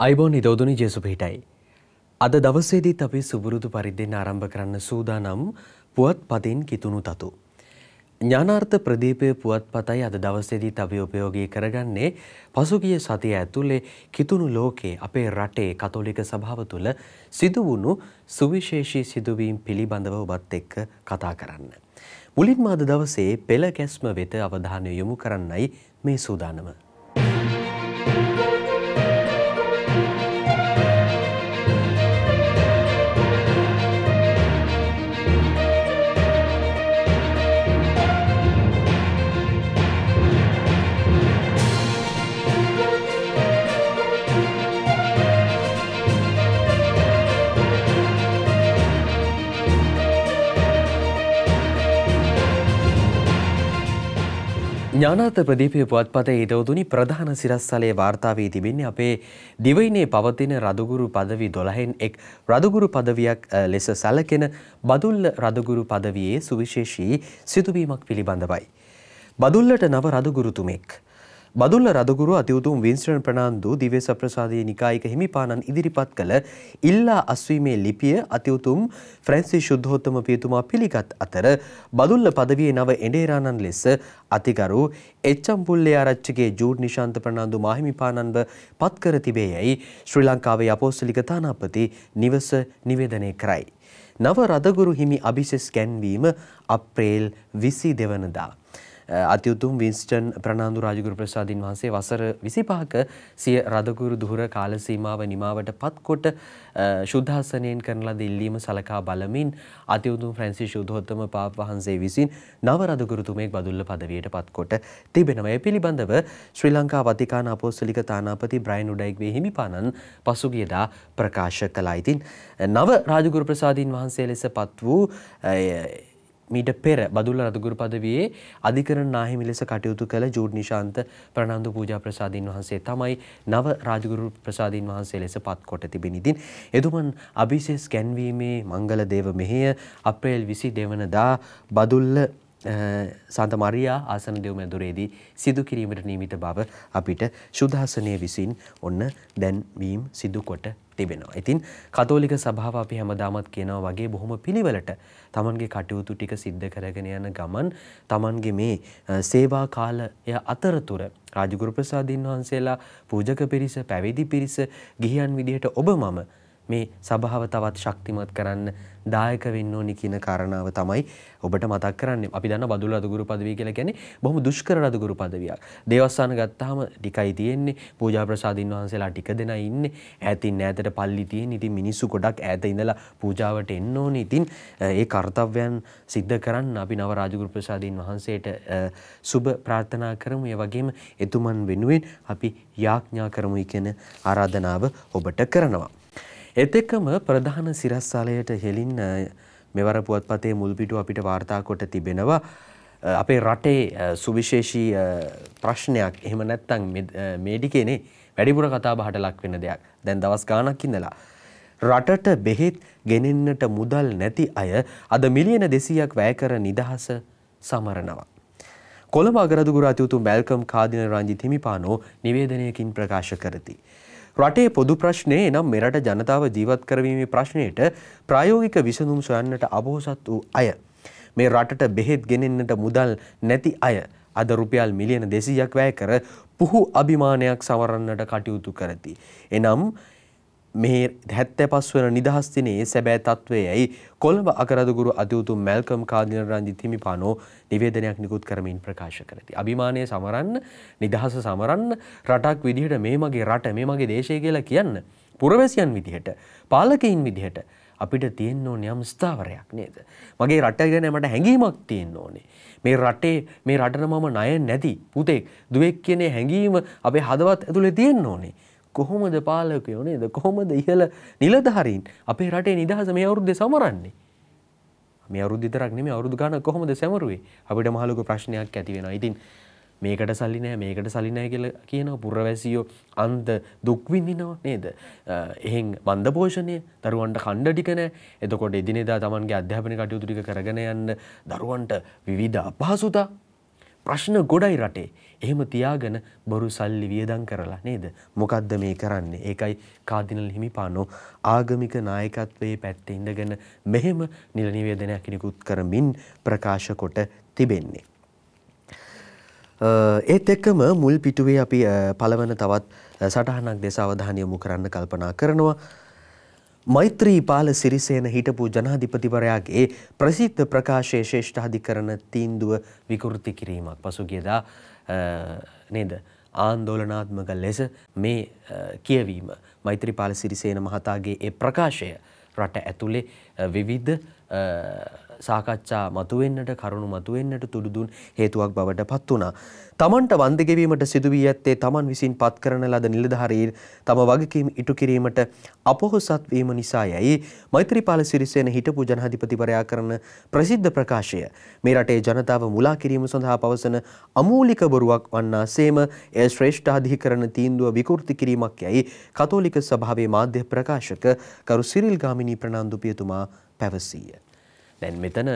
අයිබෝන් නිදෝදුනි ජේසුපහිටයි. අද දවසේදීත් අපි සුබුරුදු පරිද්දෙන් ආරම්භ කරන්න සූදානම් පුවත් පතින් කිතුුණු තතු. ඥානාර්ථ ප්‍රදීපය පුවත් පතයි අද දවස්සේදීත් අපි උපයෝගී කරගන්නේ පසුගිය සතිය ඇතුළේ කිතුුණු ලෝකයේ අපේ රටේ කතෝලික සභාව තුළ සිදුවුණු සුවිශේෂී සිදුවීම් පිළිබඳව ඔබත් එක්ක කතා කරන්න. මුලින්ම අද දවසේ පෙළ කැස්ම වෙත අවධානය යොමු කරන්නයි මේ සූදානම. ඥානාත ප්‍රදීපය පුවත්පතේ ඉදවතුනි ප්‍රධාන සිරස්සලයේ වාර්තා වී තිබෙන්නේ අපේ දිවයිනේ පවතින රදුගුරු පදවි 12න් එක් රදුගුරු පදවියක් ලෙස සැලකෙන බදුල්ල රදුගුරු පදවියේ සුවිශේෂී සිදුවීමක් පිළිබඳවයි. බදුල්ලට නව රදුගුරුතුමෙක් බදුල්ල රදගුරු අතිවුතුම් වින්ස්ටන් ප්‍රනාන්දු දිව්‍ය සප්‍රසාදයේ නිකායික හිමිපාණන් ඉදිරිපත් කළ ඉල්ලා අස්වීමේ ලිපිය අතිවුතුම් ෆ්‍රැන්සි ශුද්ධෝත්තම පියතුමා පිළිගත් අතර බදුල්ල පදවියේ නව එඩේරාණන් ලෙස අතිගරු එච්චම්පුල්ලේ ආරච්චිගේ ජූඩ් නිශාන්ත ප්‍රනාන්දු මාහිමිපාණන්ව පත් කර තිබේ යැයි ශ්‍රී ලංකාවේ අපෝස්තලික තානාපති නිවස නිවේදනය කරයි. නව රදගුරු හිමි අභිෂෙස් කැන්වීම අප්‍රේල් විසි දෙවනදා. අතිඋතුම් වින්ස්ටන් ප්‍රනාාන්දු රාජගුරු ප්‍රසාධීන් වහන්සේ වසර විසිපාක සිය රදගුරු දුහර කාලසීමාව නිමාවට පත්කොට ශුද්ධාසනයෙන් කරනලද ඉල්ලීම සලකා බලමින් අතිඋතුම් ෆ්‍රැන්සි ශුද්ධෝත්තම පාප වහන්සේ විසින් නව රදගුරුතුමෙක් බදුල්ල පදවියට පත්කොට තිබෙනවය පිළිබඳව ශ්‍රී ලංකා වතිකාන අපෝස්තලික තානාපති බ්‍රයින් උඩයික්වේ හිමිපාණන් පසුගියදා ප්‍රකාශ කලා ඉතින් නව රාජගුරු ප්‍රසාධීන් වහන්සේ ලෙස පත් වූ මීට පෙර බදුල්ල රදගුරු පදවියේ අධිකරණ නාහිමි ලෙස කටයුතු කළ ජූඩ් නිශාන්ත ප්‍රනන්දු පූජා ප්‍රසාදීන් වහන්සේ තමයි නව රාජගුරු ප්‍රසාදීන් වහන්සේ ලෙස පත් කොට තිබෙන. ඉතින් එතුමන් අභිශේෂ ගැන්වීමේ මංගල දේව මෙහෙය අප්‍රේල් 22 වෙනිදා බදුල්ල සන්ත මරියා ආසන දෙව්මැදුරේදී සිදු කිරීමට නියමිත බව අපිට සුදහසනය විසින් ඔන්න දැන්වීම් සිදු කොට තිබෙනවා. ඉතින් කතෝලික සභාව අපි හැමදාමත් කියනවා වගේ බොහොම පිළිවෙලට තමන්ගේ කටයුතු ටික සිද්ධ කරගෙන යන ගමන් තමන්ගේ මේ සේවා කාලය අතරතුර රාජගුරු ප්‍රසාදීන් වහන්සේලා පූජක පිරිස පැවිදි පිරිස ගිහියන් විදිහට ඔබ මම මේ සභාව තවත් ශක්තිමත් කරන්න දායක වෙන්න ඕනි කියන කාරණාව තමයි ඔබට මතක් කරන්නේ. අපි දන්න බදුල රදගුරු පදවිය කියලා කියන්නේ බොහොම දුෂ්කර රදගුරු පදවියක්. දේවස්ථාන ගත්තාම ටිකයි තියෙන්නේ. පූජා ප්‍රසාදින් වහන්සේලා ටික දෙනා ඉන්නේ. ඈතින් ඈතට පල්ලි තියෙන. ඉතින් මිනිස්සු ගොඩක් ඈත ඉඳලා පූජාවට එන්න ඕනේ. ඉතින් ඒ කර්තව්‍යයන් සිද්ධ කරන්න අපි නව රාජගුරු ප්‍රසාදින් වහන්සේට සුබ ප්‍රාර්ථනා කරමු. ඒ වගේම එතුමන් වෙනුවෙන් අපි යාඥා කරමුයි කියන ආරාධනාව ඔබට කරනවා. එතෙකම ප්‍රධාන සිරස්සාලයට හෙළින්න මෙවර පුවත්පතේ මුල් පිටුව අපිට වාර්තා කොට තිබෙනවා. අපේ රටේ සුවිශේෂී ප්‍රශ්නයක් එහෙම නැත්තම් මේඩිකේනේ වැඩිපුර කතා බහට ලක් වෙන දෙයක්. දැන් දවස් ගාණක් ඉඳලා රටට බෙහෙත් ගෙනෙන්නට මුදල් නැති අය අද මිලියන 200ක් වැය කර නිදහස සමරනවා. කොළඹ අගරදුගුරු අතිඋතුම් බැල්කම් කාදින රංජිත් හිමිපාණෝ නිවේදනයකින් ප්‍රකාශ කරති. රටේ පොදු ප්‍රශ්නය එනම් මෙරට ජනතාව ජීවත් කරවීමේ ප්‍රශ්නයට ප්‍රායෝගික විසඳුම් සොයන්නට අබෝසත් වූ අය. මේ රටට බෙහෙත් ගෙනෙන්නට මුදල් නැති අය අද රුපියල් මිලියන දෙසීයක් වැය කර පුහු අභිමානයක් සවරන්නට කටයුතු කරති. එනම් මේ හැත්තෑ පස් වන නිදහස්තිනයේ සැබෑ තත්ත්වයයි කොළඹ අකරදගුරු අධයුතු මැල්කම් කාදින රංජි තිමිපානෝ නිවේදනයක් නිකුත් කරමින් ප්‍රකාශ කරති. අභිමානය සමරන්න නිදහස සමරන්න රටක් විදිහට මේ මගේ රට මේ මගේ දේශය කියලා කියන්න. පුරවැසියන් විදිහට පාලකයින් විදිහට අපිට තියෙන්න ඕන යම් ස්ථාවරයක් නේද. මගේ රට ගැන මට හැඟීමක් තියෙන්න ඕනේ. මේ රටේ මේ රටන මම ණය නැති පුතෙක් දුවෙක් කියනේ හැඟීම අපේ හදවත් ඇතුලේ තියෙන්න ඕනේ. කොහොමද පාලකයෝ නේද කොහොමද ඉහළ නිලධාරීන් අපේ රටේ නිදහස මේ අවුරුද්දේ සමරන්නේ මේ අවුරුද්ද විතරක් නෙමෙයි අවුරුදු ගානක් කොහොමද සමරුවේ අපිට මහ ලොකු ප්‍රශ්නයක් ඇති වෙනවා ඉතින් මේකට සල්ලි නෑ මේකට සල්ලි නෑ කියලා කියනවා පුරවැසියෝ අන්ත දුක් විඳිනවා නේද එහෙන් මන්ද පෝෂණය දරුවන්ට කණ්ඩ ටික නෑ එතකොට එදිනෙදා Tamanගේ අධ්‍යාපන කටයුතු ටික කරගෙන යන්න දරුවන්ට විවිධ අපහසුතා ප්‍රශ්න ගොඩයි රටේ. එහෙම තියාගෙන බොරු සල්ලි වියදම් කරලා නේද? මොකද්ද මේ කරන්නේ? ඒකයි කාදිනල් හිමිපාණෝ ආගමික නායකත්වයේ පැත්තේ ඉඳගෙන මෙහෙම නිල නිවේදනයක් නිකුත් කරමින් ප්‍රකාශ කොට තිබෙන්නේ. ඒත් එක්කම මුල් පිටුවේ අපි පළවන තවත් සටහනක් දෙස අවධානය යොමු කරන්න කල්පනා කරනවා. මෛත්‍රීපාල සිරිසේන හිටපු ජනාධිපතිවරයාගේ ප්‍රසිද්ධ ප්‍රකාශයේ ශේෂ්ඨාධිකරණ තීන්දුව විකෘති කිරීමක් පසුගියදා නේද ආන්දෝලනාත්මක ලෙස මේ කියවීම මෛත්‍රීපාල සිරිසේන මහතාගේ ඒ ප්‍රකාශය රට ඇතුලේ විවිධ සාකච්ඡා මතුවෙන්නට කරුණු මතුවෙන්නට තුඩුදුන් හේතුවක් බවට පත් වුණා. තමන්ට වන්දි ගෙවීමට සිදු වී ඇත්තේ තමන් විසින් පත් කරන ලද නිලධාරීන් තම වගකීම් ඉටු කිරීමට අපොහොසත් වීම නිසායයි මෛත්‍රීපාල සිරිසේන හිටපු ජනාධිපතිවරයා කරන ප්‍රසිද්ධ ප්‍රකාශය. මේ රටේ ජනතාව මුලා කිරීම සඳහා පවසන අමූලික බොරුවක් වන්නාසේම එය ශ්‍රේෂ්ඨ අධිකරණ තීන්දුව විකෘති කිරීමක් යයි කතෝලික සභාවේ මාධ්‍ය ප්‍රකාශක කරු සිරිල් ගාමිණී ප්‍රනාන්දු පියතුමා පැවසීය. දැන් මෙතන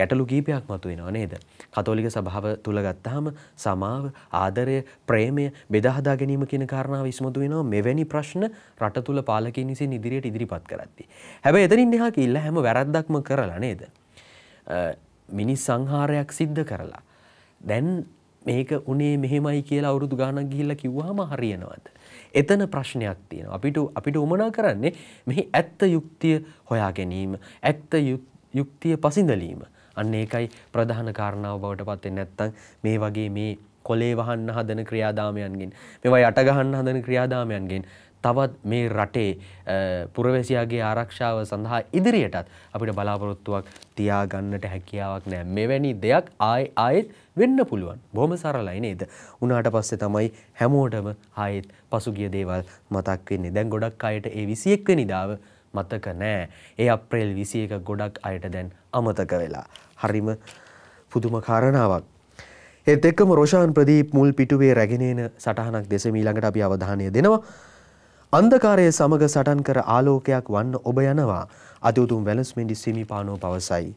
ගැටලු කීපයක් මතුවෙනවා නේද? කතෝලික සභාව තුල ගත්තාම සමාව, ආදරය, ප්‍රේමය බෙදා හදා ගැනීම කියන කාරණාව ඉස්මතු වෙනවා මෙවැනි ප්‍රශ්න රට තුල පාලකයන් විසින් ඉදිරියට ඉදිරිපත් කරද්දී. හැබැයි එතනින් එහා කිල්ල හැම වැරද්දක්ම කරලා නේද? මිනිස් සංහාරයක් සිද්ධ කරලා. දැන් මේක උනේ මෙහෙමයි කියලා අවුරුදු ගාණක් ගිහිල්ලා කිව්වහම හරියනවද? එතන ප්‍රශ්නයක් තියෙනවා. අපිට අපිට උමනා කරන්නේ මෙහි ඇත්ත යුක්තිය හොයා ගැනීම, ඇත්ත යුක්තිය යුක්තිය පසිඳලීම. අන්න ඒකයි ප්‍රධාන කාරණාව බවට පත් වෙන්නේ නැත්නම් මේ වගේ මේ කොලේ වහන්න හදන ක්‍රියාදාමයන්ගෙන් මේවා යට ගහන්න හදන ක්‍රියාදාමයන්ගෙන් තවත් මේ රටේ පුරවැසියාගේ ආරක්ෂාව සඳහා ඉදිරියටත් අපිට බලාපොරොත්තුවක් තියාගන්නට හැකියාවක් නෑ මෙවැනි දෙයක් ආය ආයෙත් වෙන්න පුළුවන් බොහොම සරලයි නේද උනාට පස්සේ තමයි හැමෝටම ආයෙත් පසුගිය දේවල් මතක් වෙන්නේ දැන් ගොඩක් අයට ඒ 21 වෙනිදාව මතක නෑ. ඒ අප්‍රේල් 21 ගොඩක් අයට දැන් අමතක වෙලා. හරිම පුදුම කාරණාවක්. ඒත් එක්කම රොෂාන් ප්‍රදීප් මුල් පිටුවේ රැගෙන එන සටහනක් දෙස ඊළඟට අපි අවධානය දෙනවා. අන්ධකාරයේ සමග සටන් කර ආලෝකයක් වන්න ඔබ යනවා. අතිඋතුම් වැලස්මෙන්ඩි සිමිපානෝ පවසයි.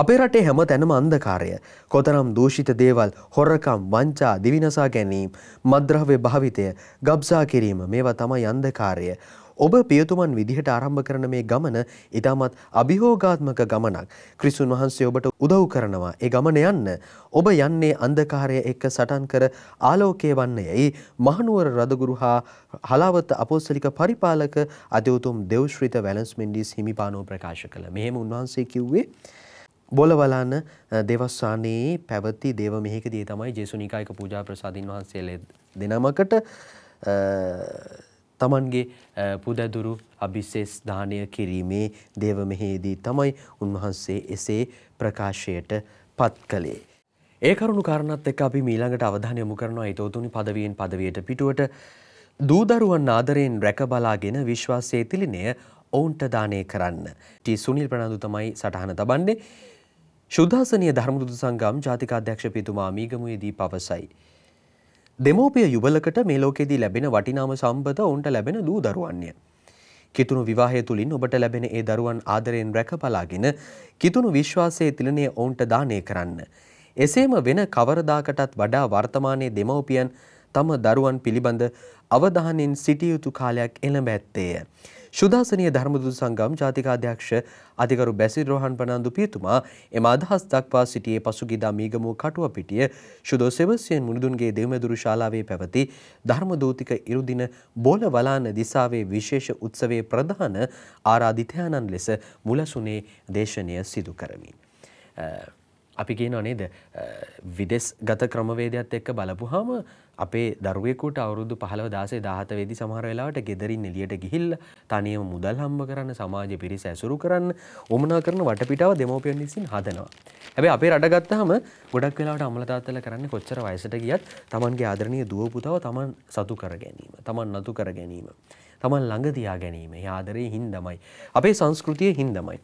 අපේ රටේ හැම තැනම අන්ධකාරය කොතරම් දූෂිත දේවල් හොරකම් වංචා දිවිනසා ගැනීම් මද්‍රහවේ භාවිතය ගබ්සා කිරීම මේවා තමයි අන්ධකාරය ඔබ පියතුමන් විදිහට ආරම්භ කරන මේ ගමන ඉතාමත් අභිහෝගාත්මක ගමනක්. ක්‍රිස්තුන් වහන්සේ ඔබට උදව් කරනවා. ඒ ගමන යන්න ඔබ යන්නේ අන්ධකාරය එක්ක සටන් කර ආලෝකය වන්නේ. ඒ මහනුවර රදගුරු හා හලාවත අපෝස්තලික පරිපාලක අධිවතුම් දෙව්ශ්‍රිත වැලන්ස් මෙන්ඩිස් හිමිපාණෝ ප්‍රකාශ කළ. මෙහෙම උන්වහන්සේ කිව්වේ බොලවලන දෙවස්සානයේ පැවති දේව මෙහිකදී තමයි ජේසුනිකායක පූජා ප්‍රසාදීන් වහන්සේලේ දෙනමකට තමන්ගේ පුදැදුරු අභිශේෂ දානය කිරීමේ දේව මෙහෙයදී තමයි උන්වහන්සේ එසේ ප්‍රකාශයට පත් කළේ. ඒ කරුණු කාරණත් එක්ක අපි මීළඟට අවධානය යොමු කරනවා ඊතෝතුනි පදවියෙන් පදවියට පිටුවට දූදරුවන් ආදරයෙන් රැක බලාගෙන විශ්වාසයේ තිලිනය ඔවුන්ට දානය කරන්න. ටී සුනිල් ප්‍රනාන්දු තමයි සටහන තබන්නේ. ශුද්ධාසනීය ධර්මදුත සංගම් ජාතික අධ්‍යක්ෂ පිතුමා මීගමුවේදී පවසයි. දෙමෝපිය යුබලකට මේ ලෝකෙදී ලැබෙන වටිනාම සම්පත ඔවුන්ට ලැබෙන දූ දරුවන්ය. කිතුුණු විවාහය තුළින් ඔබට ලැබෙන ඒ දරුවන් ආදරයෙන් රැකපලාගෙන කිතුුණු විශ්වාසය තිලනය ඔවුන්ට දානය කරන්න. එසේම වෙන කවරදාකටත් වඩා වර්තමානයේ දෙමවපියන් තම දරුවන් පිළිබඳ අවධානෙන් සිටියයුතු කාලයක් එළඹ ඇත්තේය. ශුදාසනය ධර්මදුදු සංගම් ජාතිකාධ්‍යක්ෂ අධිකරු බැසිල් රෝහන් පනන්දු පියතුමා එම අදහස් දක්වා සිටියේ පසුගිදා මීගමුව කටුව පිටිය ශුදෝ සෙවස්යෙන් මුනිදුන්ගේ දෙවමදුරු ශාලාවේ පැවති ධර්මදූතික ඉරුදින බෝල වලාන දිසාවේ විශේෂ උත්සවයේ ප්‍රධාන ආරාධිතයන්න් ලෙස මුලසුනේ දේශනය සිදු කරමින්. අපි කියනවා නේද විදෙස් ගත ක්‍රමවේදයක්ත් එක්ක බලපුහම අපේ දරුවෙකුට අවුරුදු 15 16 17 වෙදි සමහර වෙලාවට gederin එළියට ගිහිල්ලා තනියම මුදල් හම්බ කරන්න සමාජ පිරිස ඇසුරු කරන්න උමනා කරන වටපිටාව දෙමෝපියන් විසින් හදනවා. හැබැයි අපේ රට ගත්තාම ගොඩක් වෙලාවට අම්මලා තාත්තලා කරන්නේ කොච්චර වයසට ගියත් Tamanගේ ආදරණීය දුව පුතාව Taman සතු කර ගැනීම, Taman නතු කර ගැනීම, Taman ළඟ තියා ගැනීම. ඒ ආදරේ හින්දමයි. අපේ සංස්කෘතිය හින්දමයි.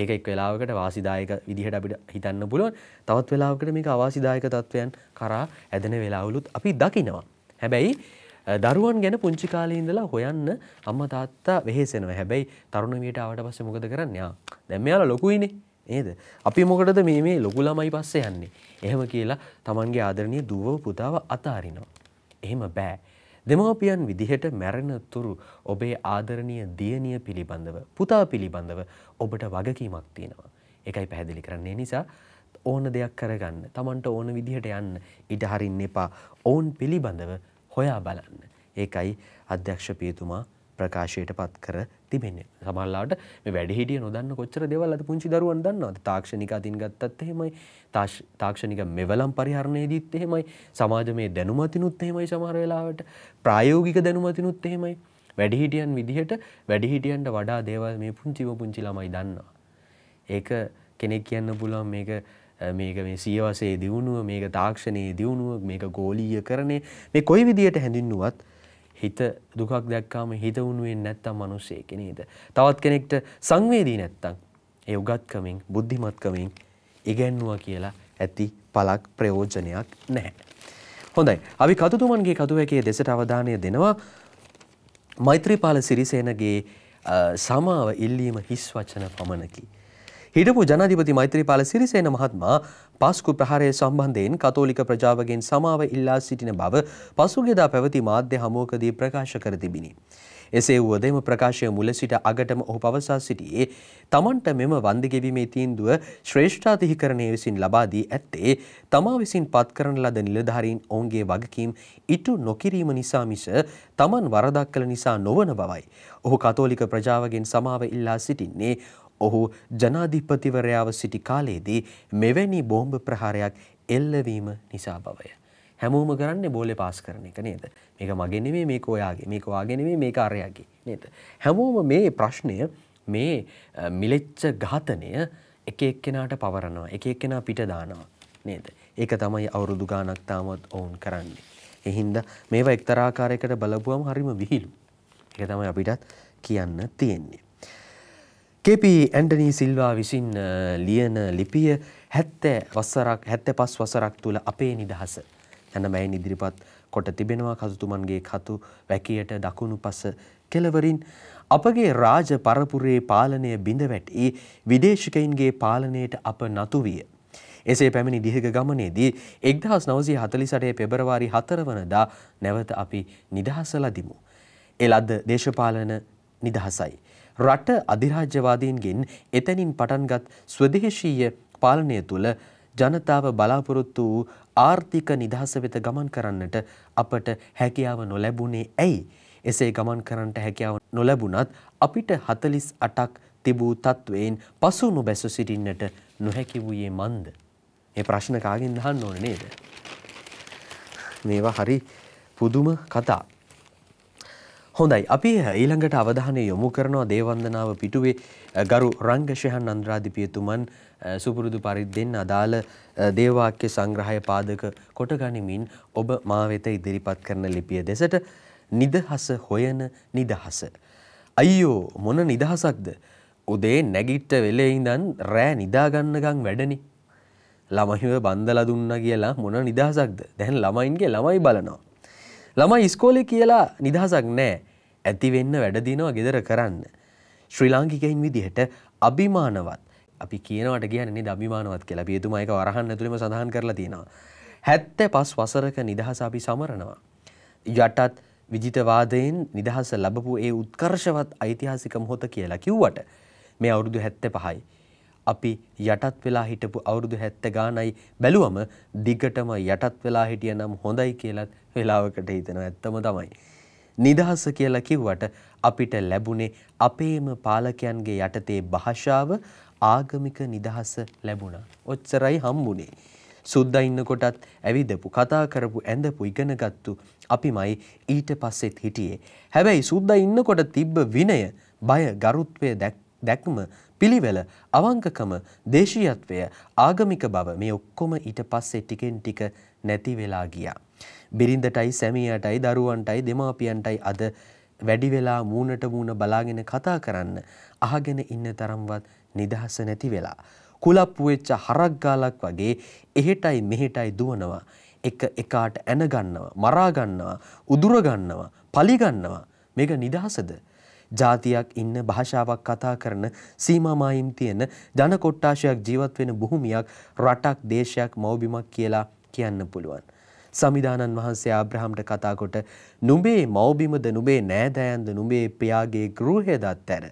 ඒක එක් වෙලාවකට වාසිදායක විදිහට අපිට හිතන්න පුළුවන් තවත් වෙලාවකට මේක අවාසිදායක තත්ත්වයන් කරා ඇදෙන වෙලාවලුත් අපි දකිනවා. හැබැයි දරුවන් ගැන පුංචි කාලේ ඉඳලා හොයන්න අම්මා තාත්තා වෙහෙසෙනවා. හැබැයි තරුණ වියට ආවට පස්සේ මොකද කරන්නේ? ආ දැන් මෙයාලා ලොකුයිනේ. නේද? අපි මොකටද මේ මේ ලොකු ළමයි පස්සේ යන්නේ? එහෙම කියලා Tamanගේ ආදරණීය දුවව පුතාව අතාරිනවා. එහෙම බෑ. දෙමව්පියන් විදිහට මැරෙනතුරු ඔබේ ආදරණීය දියණිය පිළිබඳව පුතා පිළිබඳව ඔබට වගකීමක් තියෙනවා. ඒකයි පැහැදිලි කරන්නේ නිසා ඕන දෙයක් කරගන්න. Tamanට ඕන විදිහට යන්න ඉඩ හරින්න එපා. ඔවුන් පිළිබඳව හොයා බලන්න. ඒකයි අධ්‍යක්ෂ පියතුමා ප්‍රකාශයට පත් කර තිබෙන්නේ සමහරලාට මේ වැඩි හිටිය නොදන්න කොච්චර දේවල් අද පුංචි දරුවන් දන්නවද තාක්ෂණික අතින් ගත්තත් එහෙමයි තාක්ෂණික මෙවලම් පරිහරණයේදීත් එහෙමයි සමාජමේ දැනුම අතිනුත් එහෙමයි සමහර වෙලාවට ප්‍රායෝගික දැනුම අතිනුත් එහෙමයි වැඩිහිටියන් විදිහට වැඩිහිටියන්ට වඩා දේවල් මේ පුංචිම පුංචි ළමයි දන්නවා ඒක කෙනෙක් කියන්න පුළුවන් මේක මේක මේ සියවසේ දියුණුව මේක තාක්ෂණයේ දියුණුව මේක ගෝලීය කරණය මේ කොයි විදිහට හැඳින්නුවත් හිත දුකක් දැක්කාම හිත වුණුවෙන් නැත්තම් මිනිස්සේ කෙනෙක්ද තවත් කෙනෙක්ට සංවේදී නැත්තම් ඒ උගත්කමින් බුද්ධිමත්කමින් ඉගැන්නුවා කියලා ඇති පළක් ප්‍රයෝජනයක් නැහැ. හොඳයි. අපි කතුතුමන්ගේ කතුවැකේ දෙසට අවධානය දෙනවා. මෛත්‍රීපාල සිරිසේනගේ සමාව ඉල්ලීම හිස් වචන පමණකි. හිටපු ජනාධිපති මෛත්‍රීපාල සිරිසේන මහත්මා පාස්කු ප්‍රහාරය සම්බන්ධයෙන් කතෝලික ප්‍රජාවගෙන් සමාව ඉල්ලා සිටින බව පසුගියදා පැවති මාධ්‍ය හමුවකදී ප්‍රකාශ කර තිබිණි. එසේ වුවද එම ප්‍රකාශය මුල සිට අගටම ඔහු පවසා සිටියේ තමන්ට මෙම වන්දි ගෙවීමේ තීන්දුව ශ්‍රේෂ්ඨාධිකරණය විසින් ලබා දී ඇත්තේ තමා විසින් පත් කරන ලද නිලධාරීන් ඔවුන්ගේ වගකීම් ඉටු නොකිරීම නිසා මිස තමන් වරදක් කළ නිසා නොවන බවයි. ඔහු කතෝලික ප්‍රජාවගෙන් සමාව ඉල්ලා සිටින්නේ ඔහු ජනාධිපතිවරයාව සිටි කාලයේදී මෙවැනි බෝම්බ ප්‍රහාරයක් එල්ලවීම නිසා බවය. හැමෝම කරන්නේ බෝලේ පාස් කරන එක නේද? මේක මගේ නෙමෙයි මේක ඔයාගේ. මේක ඔයාගේ නෙමෙයි මේක අරයාගේ නේද? හැමෝම මේ ප්‍රශ්නය මේ මිලෙච්ච ඝාතනය එක එක්කෙනාට පවරනවා. එක එක්කෙනා පිට දානවා නේද? ඒක තමයි අවුරුදු ගාණක් තාමත් ඔවුන් කරන්නේ. ඒ හින්දා මේවා එක්තරා ආකාරයකට බලපුවම හරිම විහිළු. ඒක තමයි අපිටත් කියන්න තියෙන්නේ. කෙපි ඇන්ඩනී සිල්වා විසින් ලියන ලිපිය හැත්තෑ වසරක් හැත්ත පස් වසරක් තුළ අපේ නිදහස යන මැයින් ඉදිරිපත් කොට තිබෙනවා කසුතුමන්ගේ කතු වැකියට දකුණු පස කෙලවරින් අපගේ රාජ පරපුරේ පාලනය බිඳවැටී විදේශකයින්ගේ පාලනයට අප නතු විය. එසේ පැමිණි දිහක ගමනේදී එක්දහස් නවසී හතලිසටේ පෙබරවාරි හතරවනදා නැවත අපි නිදහස ලදිමු. එලද්ද දේශපාලන නිදහසයි. රට අධිරාජ්‍යවාදීන්ගෙන් එතැනින් පටන්ගත් ස්වදේශීය පාලනය තුළ ජනතාව බලාපොරොත්තු වූ ආර්ථික නිදහස වෙත ගමන් කරන්නට අපට හැකියාව නොලැබුණේ ඇයි? එසේ ගමන් කරන්නට හැකියාව නොලැබුණත් අපිට 48ක් තිබූ තත්වයෙන් පසු නොබැස සිටින්නට නොහැකි වූයේ මන්ද? මේ ප්‍රශ්න කාගෙන් අහන්න ඕනේ නේද? මේවා හරි පුදුම කතා. හොඳයි අපි ඊළඟට අවධානය යොමු කරනවා දේවන්දනාව පිටුවේ ගරු රංගශයන් අන්ද්‍රාධිපියතුමන් සුපුරුදු පරිද්දෙන් අදාළ දේවාක්‍ය සංග්‍රහය පාදක කොට ගනිමින් ඔබ මා වෙත ඉදිරිපත් කරන ලිපිය දෙසට නිදහස හොයන නිදහස. අයියෝ මොන නිදහසක්ද උදේ නැගිට්ට වෙලේ ඉඳන් රෑ නිදාගන්නගම් වැඩනි. ළමහිව බන්දලා දුන්න කියලා මොන නිදහසක්ද දැන් ළමයින්ගේ ළමයි බලනවා. ළමයි ඉස්කෝලේ කියලා නිදහසක් නෑ ඇතිවෙන්න වැඩදිනවා ගෙදර කරන්න. ශ්‍රී ලාංකිකයින් විදිහට අභිමානවත් අපි කියනවට කියන්නේ දබිමානවත් කියලා බේතුමයික වරහන්න ඇතුළම සඳහන් කරලා තියෙනවා. හැත්ත පස් වසරක නිදහස අපි සමරනවා. යටත් විජිතවාදයෙන් නිදහස ලබපු ඒ උත්කර්ෂවත් ඓතිහාසික මොහොත කියලා කිව්වට මේ අවුරුදු හැත්ත පහයි. අපි යටත් වෙලා හිටපු අවුරුදු හැත්ත ගානයි බැලුවම දිගටම යටත් වෙලා හිටිය නම් හොඳයි කියලත් වෙලාවකට හිතෙනවා ඇත්තම තමයි. නිදහස කියලා කිව්වට අපිට ලැබුණේ අපේම පාලකයන්ගේ යටතේ භාෂාව ආගමික නිදහස ලැබුණා. ඔච්චරයි හම්බුනේ. සුද්දා ඉන්නකොටත් ඇවිදපු කතා කරපු ඇඳපු ඉගෙනගත්තු අපිමයි ඊට පස්සෙත් හිටියේ. හැබැයි සුද්දා ඉන්නකොට තිබ්බ විනය, බය, ගරුත්වය දැක්ම, පිළිවෙල, අවංකකම, දේශීයත්වය, ආගමික බව මේ ඔක්කොම ඊට පස්සේ ටිකෙන් ටික නැති වෙලා ගියා. බිරිඳටයි සැමියාටයි දරුවන්ටයි දෙමාපියන්ටයි අද වැඩි වෙලා මූණට මූණ බලාගෙන කතා කරන්න අහගෙන ඉන්න තරම්වත් නිදහස නැති වෙලා. කුලප්පු වෙච්ච හරක් ගාලක් වගේ එහෙටයි මෙහෙටයි දුවනවා. එක එකාට ඇන ගන්නවා, මරා ගන්නවා, උදුර ගන්නවා, පලි ගන්නවා. මේක නිදහසද? ජාතියක් ඉන්න භාෂාවක් කතා කරන සීමාමායින් තියෙන ජනකොට්ටාශයක් ජීවත් වෙන භූමියක් රටක් දේශයක් මවබිමක් කියලා කියන්න පුළුවන්. සමිධානන් වහන්සේ ආබ්‍රහම්ට කතාකොට නුඹේ මවබිමද නුබේ නෑදෑන්ද නුබේ පියාගේ ගෘහයදත් තැන.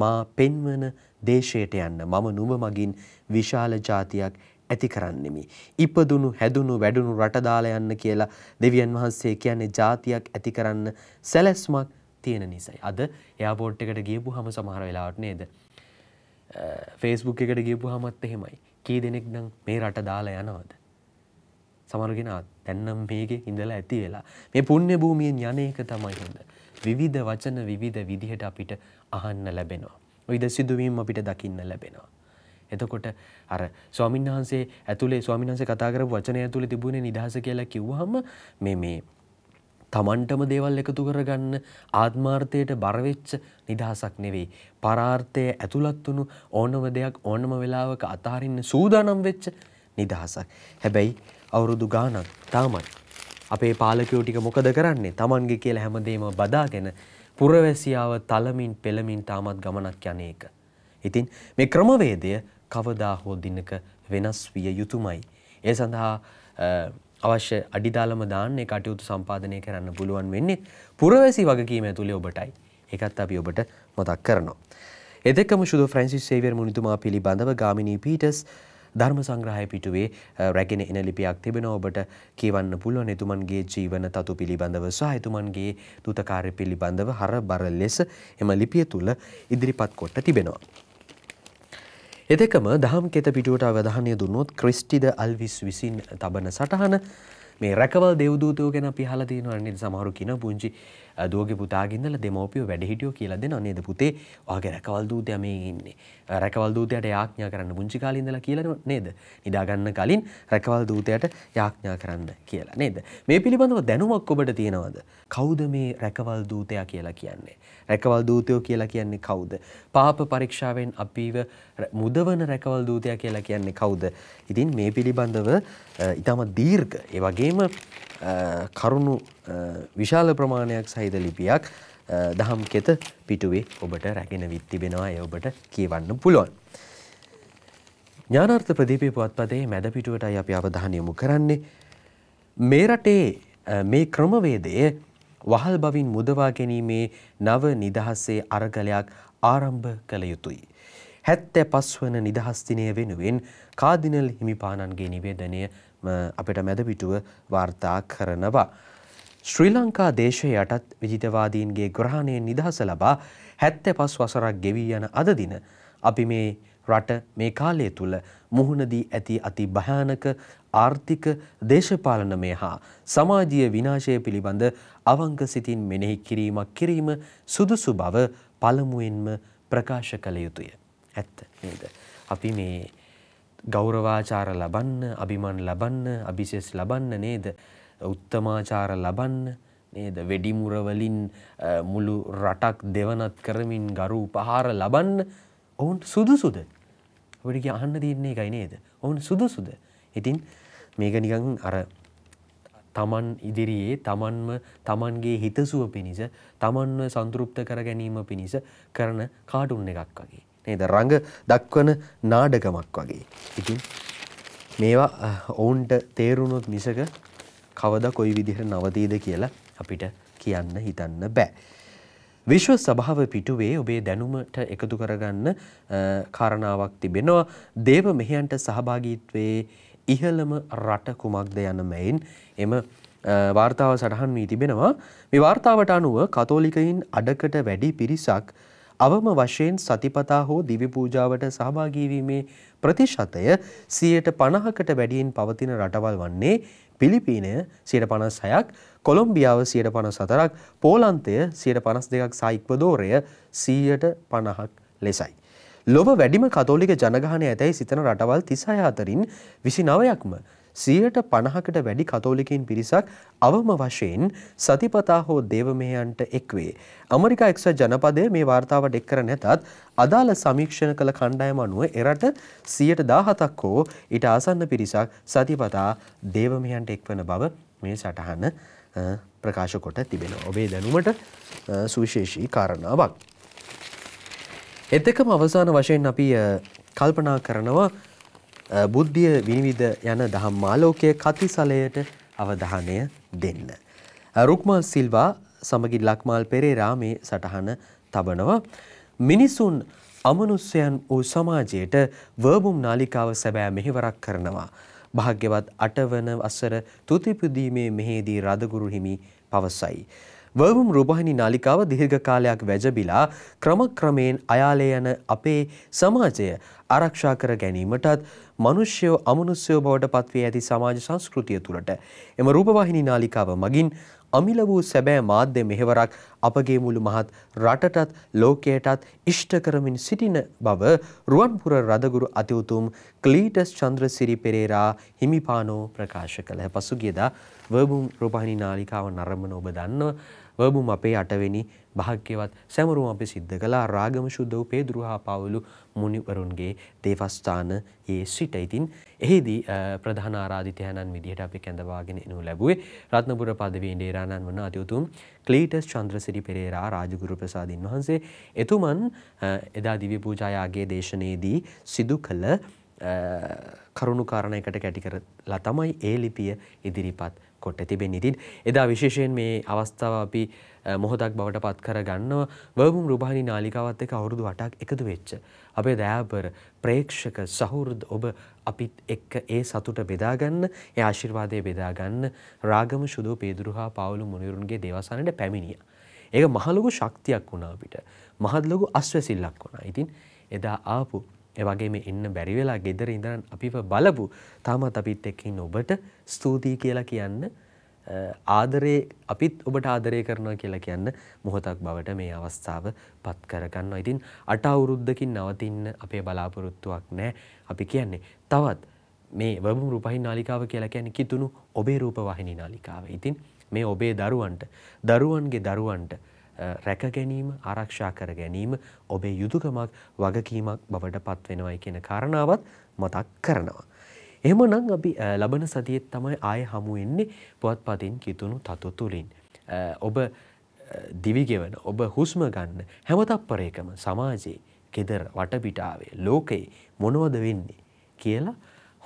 මා පෙන්වන දේශයට යන්න මම නුඹ මගින් විශාල ජාතියක් ඇති කරන්නෙමි. ඉපදුණු හැදුණු වැඩුණු රටදාල යන්න කියලා දෙවියන් වහන්සේ කියන්නේ ජාතියක් ඇති කරන්න සැලැස්මක් තියෙන නිසයි. අද එයාබෝට් එකට ගියපු හම සමහර වෙලාවට නේද. ෆේස්බුක් එකට ගියපු හමත් එහෙමයි. කී දෙනෙක් නම් මේ රට දාලා යනවද. සමරගෙනා තැන්නම් මේකෙ ඉඳලා ඇති වෙලා මේ පුණ්‍ය භූමියෙන් යන එක තමයි හොඳ. විවිධ වචන විවිධ විදිහට අපිට අහන්න ලැබෙනවා. විවිධ සිදුවීම් අපිට දකින්න ලැබෙනවා. එතකොට අර ස්වාමීන් වහන්සේ ඇතුලේ ස්වාමීන් වහන්සේ කතා කරපු වචනය ඇතුලේ තිබුණේ නිදහස කියලා කිව්වහම මේ මේ තමන්ටම දේවල් එකතු කරගන්න ආත්මාර්ථයට බරවෙච්ච නිදහසක් නෙවෙයි. පරාර්ථය ඇතුළත් වුණු ඕනම දෙයක් ඕනම වෙලාවක අතහරින්න සූදානම් වෙච්ච නිදහසක්. හැබැයි අවුරුදු ගානක් තාමත් අපේ පාලකයෝ ටික මොකද කරන්නේ Tamange කියලා හැමදේම බදාගෙන පුරවැසියාව තලමින් පෙළමින් තාමත් ගමනක් යන එක. ඉතින් මේ ක්‍රමවේදය කවදා හෝ දිනක වෙනස් විය යුතුමයි. ඒ සඳහා අවශ්‍ය අඩිදාලම දාන්නේ කටයුතු සම්පාදනය කරන්න පුළුවන් වෙන්නේ පුරවැසි වගකීම ඇතුළේ ඔබටයි. ඒකත් අපි ඔබට මතක් කරනවා. එදෙකම සුදු ෆ්‍රැන්සිස් සේවියර් මුනිතුමා පිළිබඳව ගාමිණී පීටර්ස් ධර්ම සංග්‍රහය පිටුවේ රැගෙන එන ලිපියක් තිබෙනවා ඔබට කියවන්න පුළුවන් එතුමන්ගේ ජීවන තතු පිළිබඳව සහ එතුමන්ගේ දූතකාර්ය පිළිබඳව හරබර ලෙස එම ලිපිය තුල ඉදිරිපත් කොට තිබෙනවා. එතෙකම දහම් කෙත පිටුවට අවධානය දුන්නොත් ක්‍රිස්ටිද අල්විස් විසින් තබන සටහන මේ රැකවල් දෙව්දූතයෝ ගැන අපි අහලා තියෙනවා නේද සමහරු කියන පුංචි දුවගේ පුතාගින්දල දෙමෝපියෝ වැඩහිටියෝ කියලා දෙනවා නේද පුතේ ඔයාගේ රැකවල් දූතයා මේ ඉන්නේ රැකවල් දූතයාට යාඥා කරන්න පුංචි කාලේ ඉඳලා කියලා නේද නිදා ගන්න කලින් රැකවල් දූතයාට යාඥා කරන්න කියලා නේද මේ පිළිබඳව දැනුමක් ඔබට තියෙනවද කවුද මේ රැකවල් දූතයා කියලා කියන්නේ රැකවල් දූතයෝ කියලා කියන්නේ කවුද පාප පරීක්ෂාවෙන් අපිව මුදවන රැකවල් දූතයා කියලා කියන්නේ කවුද ඉතින් මේ පිළිබඳව ඊටම දීර්ඝ ඒ වගේම කරුණු විශාල ප්‍රමාණයක් සහිත ලිපියක් දහම් කෙත පිටුවේ ඔබට රැගෙන විත් තිබෙනවා එය ඔබට කියවන්න පුළුවන්. ඥානාර්ථ ප්‍රදීපී පුවත්පතේ මැද පිටුවටයි අපි අවධානය යොමු කරන්නේ මේ රටේ මේ ක්‍රමවේදය වහල් බවින් මුදවා ගැනීමේ නව නිදහසේ අරගලයක් ආරම්භ කළ යුතුයි. හැත්තෑ පස්වන නිදහස් දිනය වෙනුවෙන් කාදිනල් හිමිපාණන්ගේ නිවේදනය අපිට මැදපිටුව වාර්තා කරනවා. ශ්‍රී ලංකා දේශය යටත් විජිතවාදීන්ගේ ග්‍රහණය නිදහස ලබා හැත්ත පස් වසරක් ගෙවී යන අදදින අපි මේ රට මේ කාලය තුළ මුහුණදී ඇති අති භයානක ආර්ථික දේශපාලනමය හා සමාජීය විනාශය පිළිබඳ අවංක සිතින් මෙනෙහි කිරීමක් කිරීම සුදුසු බව පළමුවෙන්ම ප්‍රකාශ කළ යුතුය. ඇත්ත නේද. අපි මේ ගෞරවාචාර ලබන්න, අභිමන් ලබන්න, අභිශේෂ ලබන්න නේද? උත්තමාචාර ලබන්න නේද? වෙඩිමුර වලින් මුළු රටක් දෙවනත් කරමින් ගරු උපහාර ලබන්න ඔවුන් සුදුසුද? ඔබට කිය අහන්න තියෙන්නේ එකයි නේද? ඔවුන් සුදුසුද? ඉතින් මේක නිකන් අර තමන් ඉදිරියේ තමන්ම තමන්ගේ හිතසුව පිණිස තමන්ව සන්තෘප්ත කර ගැනීම පිණිස කරන කාටුන් එකක් වගේ. නේද රඟ දක්වන නාඩගමක් වගේ. ඉතින් මේවා ඔවුන්ට තේරුණොත් මිසක කවදා කොයි විදිහට නවතීද කියලා අපිට කියන්න හිතන්න බෑ. විශ්ව සභාව පිටුවේ ඔබේ දැනුමට එකතු කරගන්න කාරණාවක් තිබෙනවා. දේව මෙහෙයන්ට සහභාගීත්වයේ ඉහළම රට කුමක්ද යන මෙයින් එම වාර්තාව සටහන් වී තිබෙනවා. මේ වාර්තාවට අනුව කතෝලිකයින් අඩකට වැඩි පිරිසක් අවම වශයෙන් සතිපතා හෝ දිවි පූජාවට සහභාගී වීමේ ප්‍රතිශතය 150කට වැඩියෙන් පවතින රටවල් වන්නේ පිලිපීනය 56ක්, කොලොම්බියාව 54ක්, පෝලන්තය 52ක් සහ ඉක්වදෝරය 150ක් ලෙසයි. ලොව වැඩිම කතෝලික ජනගහනය ඇතැයි සිතන රටවල් 36 අතරින් 29ක්ම සියයට පණහකට වැඩි කතෝලිකින් පිරිසක් අවම වශයෙන් සතිපතා හෝ දේවමයන්ට එක්වේ. අමරිකා එක්ස ජනපදය මේ වාර්තාවට එක් කර නැතත් අදාළ සමීක්ෂණ කළ කණ්ඩායම අනුව එරට සියයට දාහතක් හෝ ඊට ආසන්න පිරිසක් සතිපතා දේවමයන්ට එක්වන බව මේ සටහන ප්‍රකාශ කොට තිබෙන ඔබේ දැනුමට සුවිශේෂී කාරණාවක්. එතකම අවසාන වශයෙන් අපි කල්පනා කරනවා බුද්ධිය විනිවිද යන ධම්මාලෝකයේ කතිසලයට අවධානය දෙන්න. රුක්මල් සිල්වා සමගි ලක්මාල් පෙරේරා මේ සටහන තබනවා. මිනිසුන් අමනුස්සයන් වූ සමාජයට වර්බුම් නාලිකාව සැබෑ මෙහෙවරක් කරනවා. භාග්‍යවත් අටවන වසර තුතිපදීමේ මෙහිදී රදගුරු හිමි පවසයි. වර්ම් රුබහිනි නාලිකාව දිර්ඝ කාලයක් වැජබිලා ක්‍රමක්‍රමයෙන් අයාලේ යන අපේ සමාජය ආරක්ෂා කර ගැනීමටත් මිනිස්යෝ අමනුෂ්‍යයෝ බවට පත්වී ඇති සමාජ සංස්කෘතිය තුළට එම රූපවාහිනී නාලිකාව මගින් අමිල වූ සැබෑ මාධ්‍ය මෙහෙවරක් අපගේ මුළු මහත් රටටත් ලෝකයටත් ඉෂ්ට කරමින් සිටින බව රුවන්පුර රදගුරු අති උතුම් ක්ලීටස් චන්ද්‍රසිරි පෙරේරා හිමිපානෝ ප්‍රකාශ කළහ. පසුගියදා වර්බුම් රූපහිනී නාලිකාව නරඹන ඔබ දන්නවා වර්බුම් අපේ අටවෙනි භාග්‍යවත් සැමරුම් අපි සිද්ධ කළා රාගම ශුද්ධ වූ පේදුරු හා පාවුලු මුනිවරුන්ගේ දේවස්ථානයේ සිට. ඉතින් එහිදී ප්‍රධාන ආරාධිතයන්න් විදිහට අපි කැඳවාගෙන එනු ලැබුවේ රත්නපුර පදවියේ ඩේරාණන් වන අති උතුම් ක්ලීටස් චන්ද්‍රසිරි පෙරේරා රාජගුරු ප්‍රසාදින් වහන්සේ එතුමන් එදා දිව්‍ය පූජායාගේ දේශනයේදී සිදු කළ කරුණු කාරණයකට කැටි කරලා තමයි ඒ ලිපිය ඉදිරිපත් කොට තිබෙන් ඉතින් එදා විශේෂයෙන් මේ අවස්ථාව අපි මොහොතක් බවට පත් කර ගන්නව වර්බුම් රුභානි නාලිකාවත් එක අවුරුදු වටක් එකතු වෙච්ච. අපේ දෑපර ප්‍රේක්ෂක සහුරුද ඔබ අපිත් එක්ක ඒ සතුට බෙදාගන්න ඒ ආශිර්වාදය බෙදාගන්න රාගම ශුදෝ පේදුරු හා පාවුලු මුනිවරුන්ගේ දේවසානට පැමිණිය. ඒක මහලොකු ශක්තියක් වුණා අපිට. මහත් ලොකු අස්වැසිල්ලක් වුණා. ඉතින් එදා ආපු ඒ වගේම එන්න බැරි වෙලා ගෙදර ඉඳන් අපිව බලපු තාමත් අපිත් එක්ක ඉන්න ඔබට ස්තුතියි කියලා කියන්න ආදරේ අපිත් ඔබට ආදරය කරනවා කියලා කියන්න මොහොතක් බවට මේ අවස්ථාව පත් කරගන්නවා. ඉතින් අට අවුරුද්දකින් නවතින්න අපේ බලාපොරොත්තුවක් නැහැ. අපි කියන්නේ තවත් මේ වබු රූපහි නාලිකාව කියලා කියන්නේ කිතුණු ඔබේ රූපවාහිනී නාලිකාව. ඉතින් මේ ඔබේ දරුවන්ට දරුවන්ගේ දරුවන්ට රැක ගැනීම ආරක්ෂා කර ගැනීම ඔබේ යුතුකමක් වගකීමක් බවට පත්වෙනවයි කියන කාරණාවත් මතක් කරනවා. එහෙමනම් අපි ලබන සතියෙත් තමයි ආය හමුවෙන්නේ පුවත්පතින් කිතුණු තතු තුලින්. ඔබ දිවිගෙවන ඔබ හුස්ම ගන්න හැමතප්පරයකම සමාජයේ කෙදර වටපිටාවේ ලෝකයේ මොනවද වෙන්නේ කියලා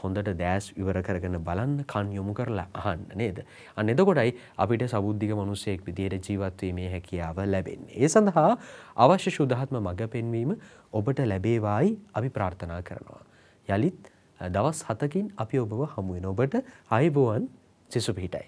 හොඳට දෑස් ඉවර කරගෙන බලන්න කන් යොමු කරලා අහන්න නේද. අන්න එතකොටයි අපිට සබුද්ධික මනුස්සයෙක් විදියට ජීවත්වීමේ හැකියාව ලැබෙන්නේ. ඒ සඳහා අවශ්‍ය ශුද්ධාත්ම මඟ පෙන්වීම ඔබට ලැබේවායි අපි ප්‍රාර්ථනා කරනවා. යළිත් දවස් හතකින් අපි ඔබව හමුවෙන ඔබට අයිබුවන් සිසු පිහිටයි.